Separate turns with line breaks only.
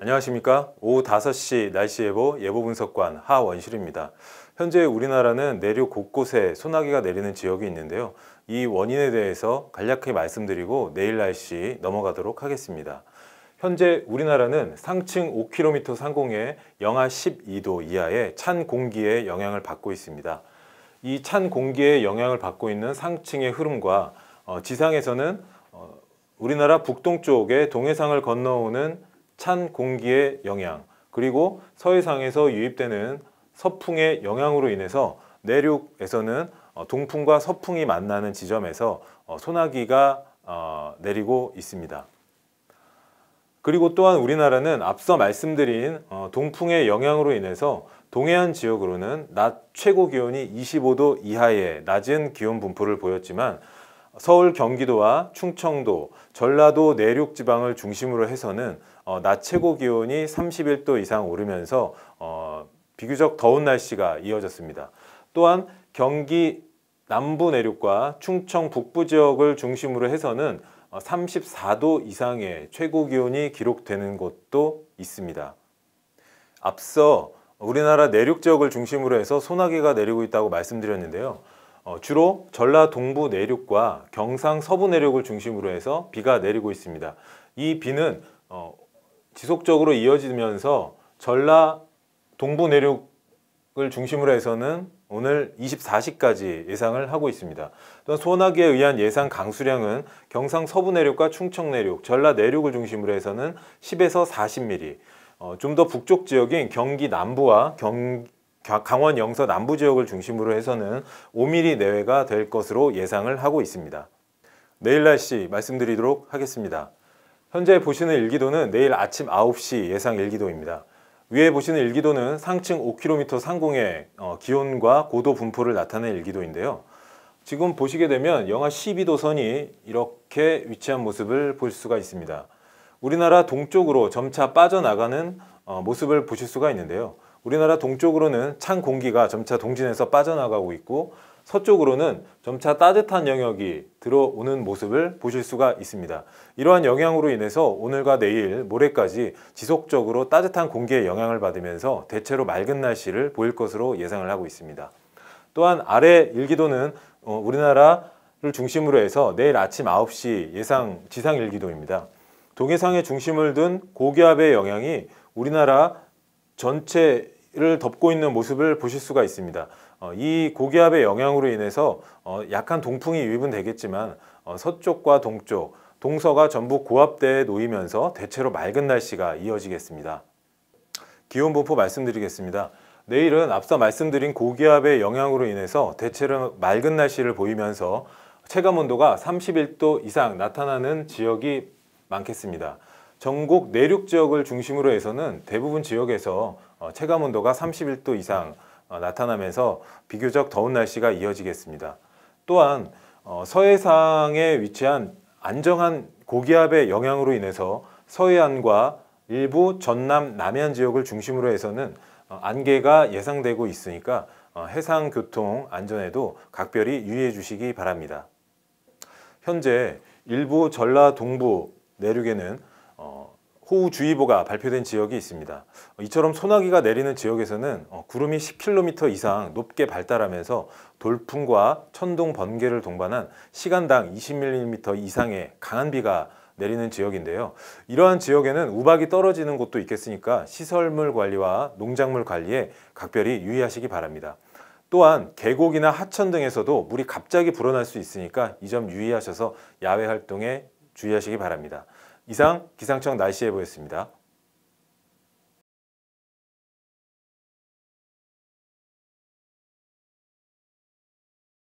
안녕하십니까 오후 5시 날씨 예보 예보 분석관 하원실입니다 현재 우리나라는 내륙 곳곳에 소나기가 내리는 지역이 있는데요 이 원인에 대해서 간략히 말씀드리고 내일 날씨 넘어가도록 하겠습니다 현재 우리나라는 상층 5km 상공에 영하 12도 이하의 찬 공기의 영향을 받고 있습니다 이 찬 공기의 영향을 받고 있는 상층의 흐름과 어, 지상에서는 어, 우리나라 북동쪽에 동해상을 건너오는 찬 공기의 영향 그리고 서해상에서 유입되는 서풍의 영향으로 인해서 내륙에서는 어, 동풍과 서풍이 만나는 지점에서 어, 소나기가 어, 내리고 있습니다. 그리고 또한 우리나라는 앞서 말씀드린 동풍의 영향으로 인해서 동해안 지역으로는 낮 최고 기온이 25도 이하의 낮은 기온 분포를 보였지만 서울 경기도와 충청도, 전라도 내륙 지방을 중심으로 해서는 어, 낮 최고 기온이 31도 이상 오르면서 어, 비교적 더운 날씨가 이어졌습니다. 또한 경기 남부 내륙과 충청 북부 지역을 중심으로 해서는 34도 어, 이상의 최고 기온이 기록되는 곳도 있습니다. 앞서 우리나라 내륙 지역을 중심으로 해서 소나기가 내리고 있다고 말씀드렸는데요. 어, 주로 전라 동부 내륙과 경상 서부 내륙을 중심으로 해서 비가 내리고 있습니다. 이 비는 어, 지속적으로 이어지면서 전라 동부 내륙을 중심으로 해서는 오늘 24시까지 예상을 하고 있습니다. 또한 소나기에 의한 예상 강수량은 경상 서부 내륙과 충청 내륙, 전라 내륙을 중심으로 해서는 10에서 40mm, 어, 좀더 북쪽 지역인 경기 남부와 경, 강원 영서 남부 지역을 중심으로 해서는 5mm 내외가 될 것으로 예상을 하고 있습니다. 내일 날씨 말씀드리도록 하겠습니다. 현재 보시는 일기도는 내일 아침 9시 예상 일기도입니다. 위에 보시는 일기도는 상층 5km 상공의 어, 기온과 고도 분포를 나타낸 일기도인데요. 지금 보시게 되면 영하 12도선이 이렇게 위치한 모습을 볼 수가 있습니다. 우리나라 동쪽으로 점차 빠져나가는 어, 모습을 보실 수가 있는데요. 우리나라 동쪽으로는 찬 공기가 점차 동진해서 빠져나가고 있고 서쪽으로는 점차 따뜻한 영역이 들어오는 모습을 보실 수가 있습니다. 이러한 영향으로 인해서 오늘과 내일, 모레까지 지속적으로 따뜻한 공기의 영향을 받으면서 대체로 맑은 날씨를 보일 것으로 예상을 하고 있습니다. 또한 아래 일기도는 어, 우리나라를 중심으로 해서 내일 아침 9시 예상 지상 일기도입니다. 동해상에 중심을 둔 고기압의 영향이 우리나라 전체 를 덮고 있는 모습을 보실 수가 있습니다. 어, 이 고기압의 영향으로 인해서 어, 약한 동풍이 유입은 되겠지만 어, 서쪽과 동쪽, 동서가 전부 고압대에 놓이면서 대체로 맑은 날씨가 이어지겠습니다. 기온 분포 말씀드리겠습니다. 내일은 앞서 말씀드린 고기압의 영향으로 인해서 대체로 맑은 날씨를 보이면서 체감온도가 31도 이상 나타나는 지역이 많겠습니다. 전국 내륙 지역을 중심으로 해서는 대부분 지역에서 어, 체감 온도가 31도 이상 어, 나타나면서 비교적 더운 날씨가 이어지겠습니다. 또한 어, 서해상에 위치한 안정한 고기압의 영향으로 인해서 서해안과 일부 전남 남해안 지역을 중심으로 해서는 안개가 예상되고 있으니까 해상교통 안전에도 각별히 유의해 주시기 바랍니다. 현재 일부 전라동부 내륙에는 호우주의보가 발표된 지역이 있습니다. 이처럼 소나기가 내리는 지역에서는 어, 구름이 10km 이상 높게 발달하면서 돌풍과 천둥 번개를 동반한 시간당 20mm 이상의 강한 비가 내리는 지역인데요. 이러한 지역에는 우박이 떨어지는 곳도 있겠으니까 시설물 관리와 농작물 관리에 각별히 유의하시기 바랍니다. 또한 계곡이나 하천 등에서도 물이 갑자기 불어날 수 있으니까 이 점 유의하셔서 야외 활동에 주의하시기 바랍니다. 이상 기상청 날씨 예보였습니다.